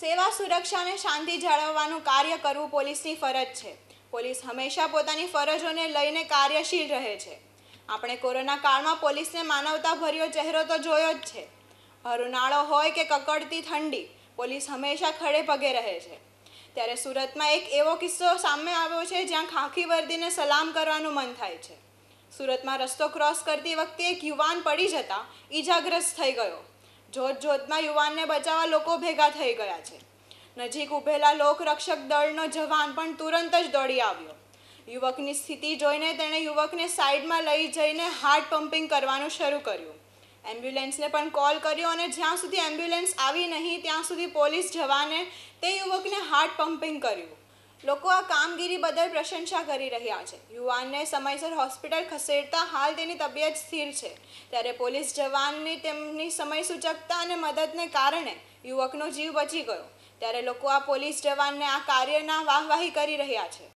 સેવા સુરક્ષા અને શાંતિ જાળવવાનું કાર્ય કરવું પોલીસની ફરજ છે પોલીસ હંમેશા પોતાની ફરજોને લઈને કાર્યશીલ રહે છે આપણે કોરોના કાળમાં પોલીસને માનવતાભર્યો ચહેરો તો જોયો જ છે હરુનાળો હોય કે કકડતી ઠંડી પોલીસ હંમેશા ખડે પગે રહે છે ત્યારે સુરતમાં એક એવો કિસ્સો સામે આવ્યો છે જ્યાં ખાખી વર્દીને સલામ કરવાનું મન થાય છે સુરતમાં રસ્તો ક્રોસ કરતી વખતે એક યુવાન પડી જતા ઈજાગ્રસ્ત થઈ ગયો જોત જોતમાં યુવાનને બચાવવા લોકો ભેગા થઈ ગયા છે નજીક ઊભેલા લોકરક્ષક દળનો જવાન પણ તુરંત જ દોડી આવ્યો યુવકની સ્થિતિ જોઈને તેણે યુવકને સાઈડમાં લઈ જઈને હાર્ટ પમ્પિંગ કરવાનું શરૂ કર્યું એમ્બ્યુલન્સને પણ કોલ કર્યો અને જ્યાં સુધી એમ્બ્યુલન્સ આવી નહીં ત્યાં સુધી પોલીસ જવાને તે યુવકને હાર્ટ પમ્પિંગ કર્યું લોકો આ કામગીરી બદલ પ્રશંસા કરી રહ્યા છે યુવાનને સમયસર હોસ્પિટલ ખસેડતા હાલ તેની તબિયત સ્થિર છે ત્યારે પોલીસ જવાનની તેમની સમય સૂચકતા અને મદદને કારણે યુવકનો જીવ બચી ગયો ત્યારે લોકો આ પોલીસ જવાનને આ કાર્યના વાહવાહી કરી રહ્યા છે